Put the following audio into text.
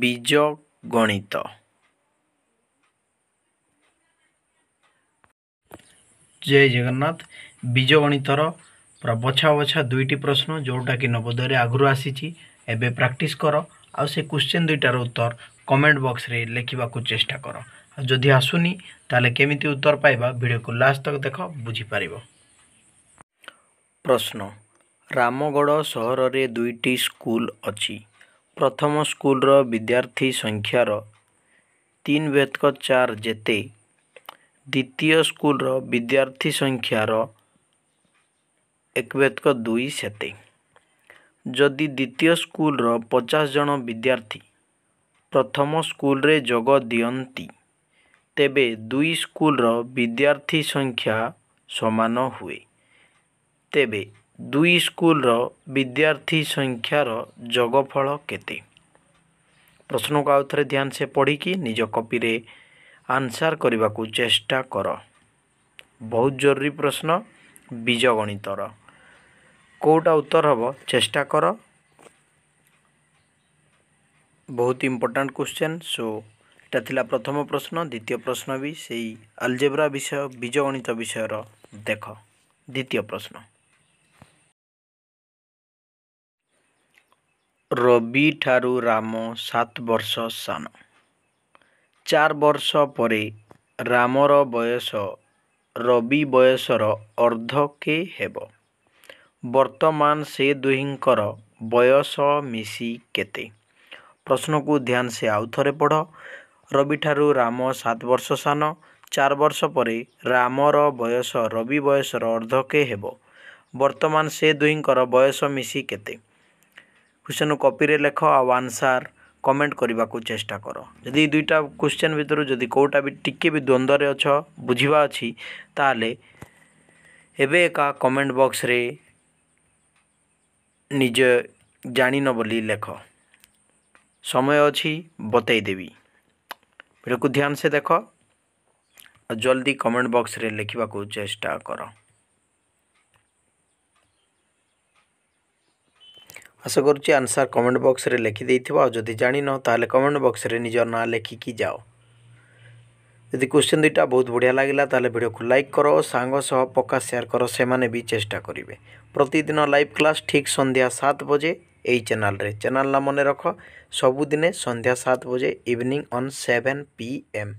বীজগণিত জয় জগন্নাথ বীজগণিতর ପୁରା ବଛା ବଛା ଦୁଇଟି ପ୍ରଶ୍ନ ଯେଉଁଟାକି ନବୋଦୟରେ ଆଗରୁ ଆସିଛି ଏବେ ପ୍ରାକ୍ଟିସ୍ କର ଆଉ ସେ କ୍ୱେଶ୍ଚିନ୍ ଦୁଇଟାର ଉତ୍ତର କମେଣ୍ଟ ବକ୍ସରେ ଲେଖିବାକୁ ଚେଷ୍ଟା କର ଆଉ ଯଦି ଆସୁନି ତାହେଲେ କେମିତି ଉତ୍ତର ପାଇବା ଭିଡ଼ିଓକୁ ଲାଷ୍ଟ ତକ ଦେଖ ବୁଝିପାରିବ ପ୍ରଶ୍ନ ରାମଗଡ଼ ସହରରେ ଦୁଇଟି ସ୍କୁଲ ଅଛି ପ୍ରଥମ ସ୍କୁଲର ବିଦ୍ୟାର୍ଥୀ ସଂଖ୍ୟାର ତିନି ବେତକ ଚାର ଯେତେ ଦ୍ୱିତୀୟ ସ୍କୁଲର ବିଦ୍ୟାର୍ଥୀ ସଂଖ୍ୟାର ଏକ ବେତକ ଦୁଇ ସେତେ ଯଦି ଦ୍ୱିତୀୟ ସ୍କୁଲର ପଚାଶ ଜଣ ବିଦ୍ୟାର୍ଥୀ ପ୍ରଥମ ସ୍କୁଲରେ ଯୋଗ ଦିଅନ୍ତି ତେବେ ଦୁଇ ସ୍କୁଲ୍ର ବିଦ୍ୟାର୍ଥୀ ସଂଖ୍ୟା ସମାନ ହୁଏ ତେବେ ଦୁଇ ସ୍କୁଲର ବିଦ୍ୟାର୍ଥୀ ସଂଖ୍ୟାର ଯୋଗଫଳ କେତେ ପ୍ରଶ୍ନକୁ ଆଉ ଥରେ ସେ ପଢ଼ିକି ନିଜ କପିରେ ଆନ୍ସାର୍ କରିବାକୁ ଚେଷ୍ଟା କର ବହୁତ ଜରୁରୀ ପ୍ରଶ୍ନ ଗଣିତର କେଉଁଟା ଉତ୍ତର ହେବ ଚେଷ୍ଟା କର ବହୁତ ଇମ୍ପୋର୍ଟାଣ୍ଟ କ୍ୱେଶ୍ଚନ୍ ସୋ ଏଇଟା ଥିଲା ପ୍ରଥମ ପ୍ରଶ୍ନ ଦ୍ୱିତୀୟ ପ୍ରଶ୍ନ ବି ସେଇ ଆଲଜେବ୍ରା ବିଷୟ ବୀଜ ଗଣିତ ବିଷୟର ଦେଖ ଦ୍ୱିତୀୟ ପ୍ରଶ୍ନ ରବି ଠାରୁ ରାମ ସାତ ବର୍ଷ ସାନ ଚାରି ବର୍ଷ ପରେ ରାମର ବୟସ ରବି ବୟସର ଅର୍ଦ୍ଧକେ ହେବ ବର୍ତ୍ତମାନ ସେ ଦୁହିଁଙ୍କର ବୟସ ମିଶି କେତେ ପ୍ରଶ୍ନକୁ ଧ୍ୟାନସେ ଆଉ ଥରେ ପଢ଼ ରବିଠାରୁ ରାମ ସାତ ବର୍ଷ ସାନ ଚାରି ବର୍ଷ ପରେ ରାମର ବୟସ ରବି ବୟସର ଅର୍ଦ୍ଧକେ ହେବ ବର୍ତ୍ତମାନ ସେ ଦୁହିଁଙ୍କର ବୟସ ମିଶି କେତେ কোଶ୍চেନ୍ କପିରେ ଲେଖ ଆଉ ଆନ୍ସର୍ କମେଣ୍ଟ କରିବାକୁ ଚେଷ୍ଟା କର ଯଦି ଏଇ ଦୁଇଟା କୋଶ୍ଚେନ୍ ଭିତରୁ ଯଦି କେଉଁଟା ବି ଟିକେ ବି ଦ୍ୱନ୍ଦ୍ୱରେ ଅଛ ବୁଝିବା ଅଛି ତାହେଲେ ଏବେ ଏକା କମେଣ୍ଟ ବକ୍ସରେ ନିଜ ଜାଣିନ ବୋଲି ଲେଖ ସମୟ ଅଛି ବତେଇଦେବି ଭିଡ଼ିଓକୁ ଧ୍ୟାନସେ ଦେଖ ଆଉ ଜଲ୍ଦି କମେଣ୍ଟ ବକ୍ସରେ ଲେଖିବାକୁ ଚେଷ୍ଟା କର আশা করছি আনসার কমেন্ট বক্সরে লেখিদেইথিব আর যদি জাণিন তাহলে কমেন্ট বক্সরে নিজের না লেখিকি যাও যদি কোশ্চেন দুইটা বহুত বঢ়িয়া লাগিলা তাহলে ভিডিওকে লাইক কর সাঙ্গ সহ পক্কা সেয়ার কর সেমানে বি চেষ্টা করবে প্রতিদিন লাইভ ক্লাস ঠিক সন্ধ্যা সাত বজে এই চ্যানেলরে চ্যানেল না মনে রখ সবুদিনে সন্ধ্যা সাত বজে evening on seven P M